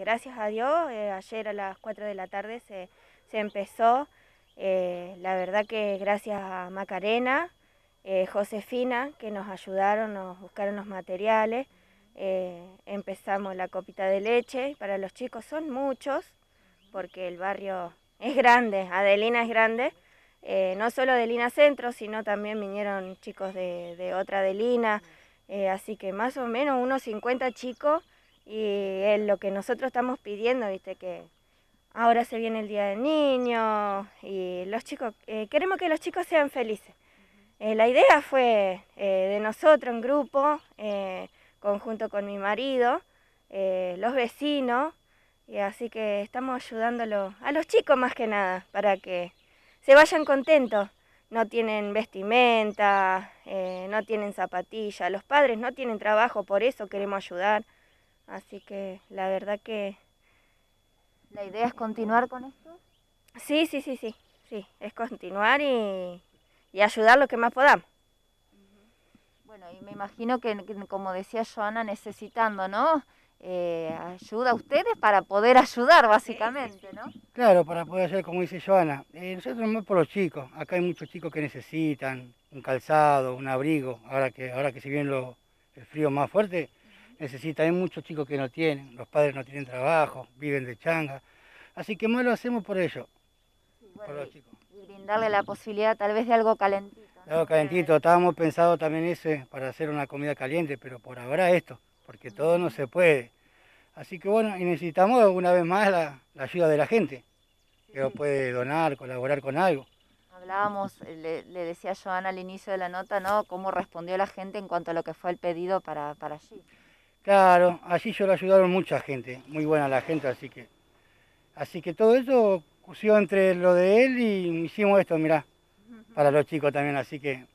Gracias a Dios, eh, ayer a las 4 de la tarde se, empezó. Eh, la verdad que gracias a Macarena, eh, Josefina, que nos ayudaron, nos buscaron los materiales. empezamos la copita de leche. Para los chicos son muchos, porque el barrio es grande, Adelina es grande. no solo Adelina Centro, sino también vinieron chicos de, de otra Adelina. así que más o menos unos 50 chicos y es lo que nosotros estamos pidiendo, viste, que ahora se viene el Día del Niño y los chicos, eh, queremos que los chicos sean felices. Eh, la idea fue eh, de nosotros en grupo, conjunto con mi marido, los vecinos, y así que estamos ayudándolo a los chicos más que nada, para que se vayan contentos. No tienen vestimenta, no tienen zapatillas, los padres no tienen trabajo, por eso queremos ayudar. Así que la verdad que... ¿La idea es continuar con esto? Sí, sí, sí, sí, sí, es continuar y, ayudar lo que más podamos. Bueno, y me imagino que, como decía Joana, necesitando, ¿no? Eh, ayuda a ustedes para poder ayudar, básicamente, ¿no? Claro, para poder ayudar, como dice Joana. Eh, nosotros más por los chicos. Acá hay muchos chicos que necesitan un calzado, un abrigo. Ahora que, ahora que se viene lo, el frío más fuerte, necesita. Hay muchos chicos que no tienen, los padres no tienen trabajo, viven de changa. Así que más lo hacemos por ellos, por los chicos. Y brindarle la posibilidad tal vez de algo calentito. Algo calentito, estábamos pensando también ese para hacer una comida caliente, pero por ahora esto, porque todo no se puede. Así que bueno, y necesitamos una vez más la, ayuda de la gente, que nos puede donar, colaborar con algo. Hablábamos, le, le decía Joana al inicio de la nota, ¿no? Cómo respondió la gente en cuanto a lo que fue el pedido para, para allí. Claro, allí yo lo ayudaron mucha gente, muy buena la gente, así que. Así que todo eso ocurrió entre lo de él y hicimos esto, mirá, para los chicos también, así que